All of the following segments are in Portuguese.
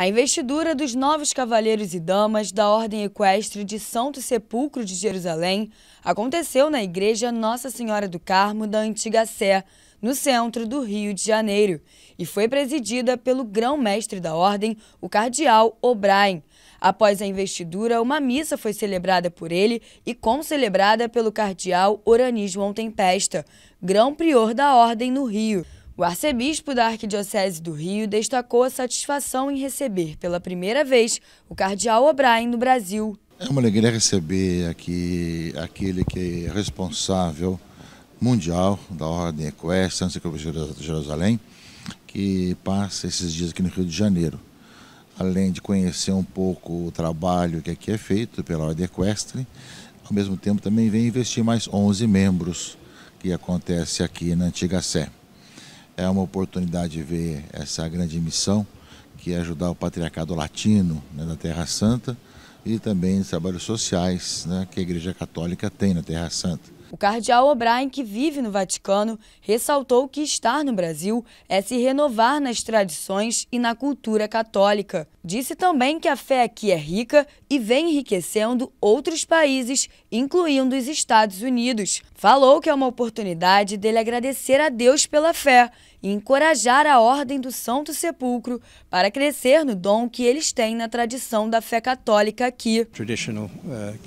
A investidura dos novos cavaleiros e damas da Ordem Equestre de Santo Sepulcro de Jerusalém aconteceu na Igreja Nossa Senhora do Carmo da Antiga Sé, no centro do Rio de Janeiro, e foi presidida pelo grão-mestre da Ordem, o Cardeal O'Brien. Após a investidura, uma missa foi celebrada por ele e concelebrada pelo Cardeal Oranismo Tempesta, grão-prior da Ordem no Rio. O arcebispo da Arquidiocese do Rio destacou a satisfação em receber pela primeira vez o cardeal O'Brien no Brasil. É uma alegria receber aqui aquele que é responsável mundial da Ordem Equestre, Anticlubista de Jerusalém, que passa esses dias aqui no Rio de Janeiro. Além de conhecer um pouco o trabalho que aqui é feito pela Ordem Equestre, ao mesmo tempo também vem investir mais 11 membros que acontece aqui na Antiga Sé é uma oportunidade de ver essa grande missão, que é ajudar o patriarcado latino né, da Terra Santa e também os trabalhos sociais né, que a Igreja Católica tem na Terra Santa. O cardeal O'Brien, que vive no Vaticano, ressaltou que estar no Brasil é se renovar nas tradições e na cultura católica. Disse também que a fé aqui é rica e vem enriquecendo outros países incluindo os Estados Unidos. Falou que é uma oportunidade dele agradecer a Deus pela fé e encorajar a Ordem do Santo Sepulcro para crescer no dom que eles têm na tradição da fé católica aqui. Uh,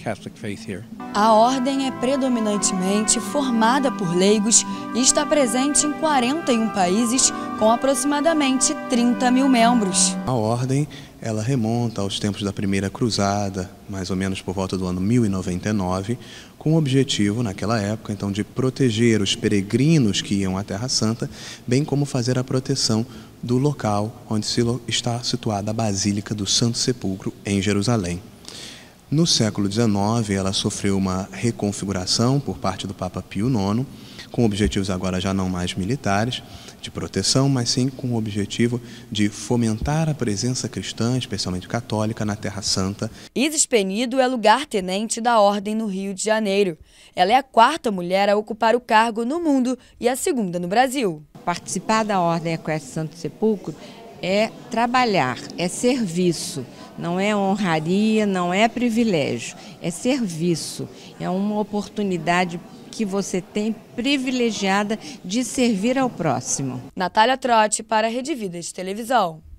a Ordem é predominantemente formada por leigos e está presente em 41 países com aproximadamente 30 mil membros. A ordem ela remonta aos tempos da Primeira Cruzada, mais ou menos por volta do ano 1099, com o objetivo, naquela época, então, de proteger os peregrinos que iam à Terra Santa, bem como fazer a proteção do local onde está situada a Basílica do Santo Sepulcro, em Jerusalém. No século XIX, ela sofreu uma reconfiguração por parte do Papa Pio IX com objetivos agora já não mais militares, de proteção, mas sim com o objetivo de fomentar a presença cristã, especialmente católica, na Terra Santa. Isis Penido é lugar-tenente da Ordem no Rio de Janeiro. Ela é a quarta mulher a ocupar o cargo no mundo e a segunda no Brasil. Participar da Ordem Equestre Santo Sepulcro é trabalhar, é serviço. Não é honraria, não é privilégio, é serviço, é uma oportunidade que você tem privilegiada de servir ao próximo. Natália Trotti para a Rede Vida de Televisão.